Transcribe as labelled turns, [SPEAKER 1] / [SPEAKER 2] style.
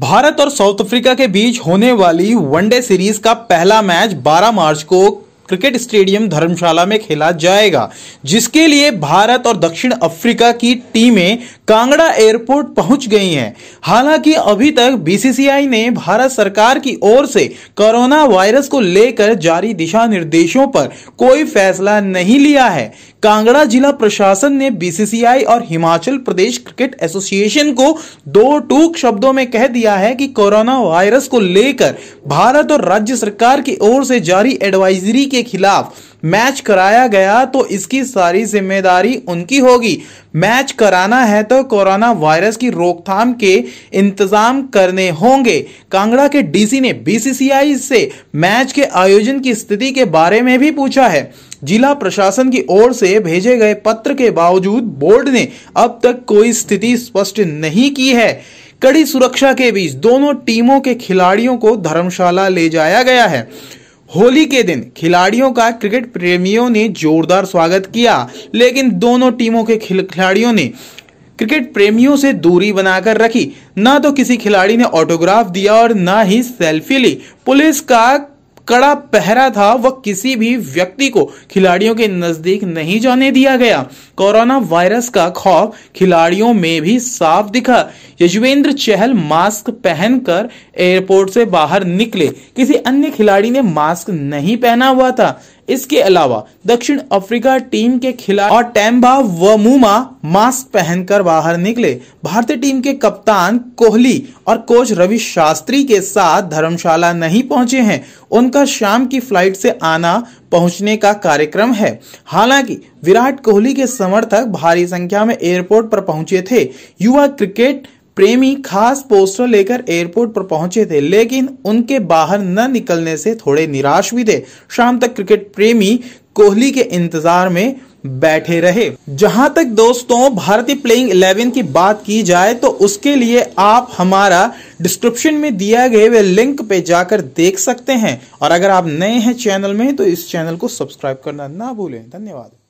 [SPEAKER 1] भारत और south Africa के बीच होने वाली वनडे सीरीज का पहला मैच 12 मार्च को क्रिकेट स्टेडियम धर्मशाला में खेला जाएगा जिसके लिए भारत और दक्षिण अफ्रीका की टीमें कांगड़ा एयरपोर्ट पहुंच गई हैं हालांकि अभी तक बीसीसीआई ने भारत सरकार की ओर से कोरोना वायरस को लेकर जारी दिशा निर्देशों पर कोई फैसला नहीं लिया है कांगड़ा जिला प्रशासन ने बीसीसीआई और हिमाचल प्रदेश क्रिकेट एसोसिएशन को दो टूक शब्दों में कह दिया है कि कोरोना वायरस को लेकर भारत और राज्य सरकार की ओर से जारी एडवाइजरी के खिलाफ मैच कराया गया तो इसकी सारी जिम्मेदारी उनकी होगी मैच कराना है तो कोरोना वायरस की रोकथाम के इंतजाम करने होंगे कांगड़ा के डीसी ने बीसीसीआई से मैच के आयोजन की स्थिति के बारे में भी पूछा है जिला प्रशासन की ओर से भेजे गए पत्र के बावजूद बोर्ड ने अब तक कोई स्थिति स्पष्ट नहीं की है कड़ी सुरक्षा के बीच दोनों टीमों के खिलाड़ियों को धर्मशाला ले जाया गया है होली के दिन खिलाड़ियों का क्रिकेट प्रेमियों ने जोरदार स्वागत किया लेकिन दोनों टीमों के खिलाड़ियों ने क्रिकेट प्रेमियों से दूरी बनाकर रखी न तो किसी खिलाड़ी ने ऑटोग्राफ दिया और न ही सेल्फी ली पुलिस का कड़ा पहरा था वह किसी भी व्यक्ति को खिलाड़ियों के नजदीक नहीं जाने दिया गया कोरोना वायरस का खौफ खिलाड़ियों में भी साफ दिखा यजवेंद्र चहल मास्क पहनकर एयरपोर्ट से बाहर निकले किसी अन्य खिलाड़ी ने मास्क नहीं पहना हुआ था इसके अलावा दक्षिण अफ्रीका टीम के खिलाफ और टैम्बा व मुमा मास्क पहनकर बाहर निकले भारतीय टीम के कप्तान कोहली और कोच रवि शास्त्री के साथ धर्मशाला नहीं पहुंचे हैं उनका शाम की फ्लाइट से आना पहुंचने का कार्यक्रम है हालांकि विराट कोहली के समर्थक भारी संख्या में एयरपोर्ट पर पहुंचे थे युवा क्रिकेट प्रेमी खास पोस्टर लेकर एयरपोर्ट पर पहुंचे थे लेकिन उनके बाहर न निकलने से थोड़े निराश भी थे शाम तक क्रिकेट प्रेमी कोहली के इंतजार में बैठे रहे जहां तक दोस्तों भारतीय प्लेइंग 11 की बात की जाए तो उसके लिए आप हमारा डिस्क्रिप्शन में दिया गए वे लिंक पे जाकर देख सकते हैं और अगर आप नए हैं चैनल में तो इस चैनल को सब्सक्राइब करना ना भूलें धन्यवाद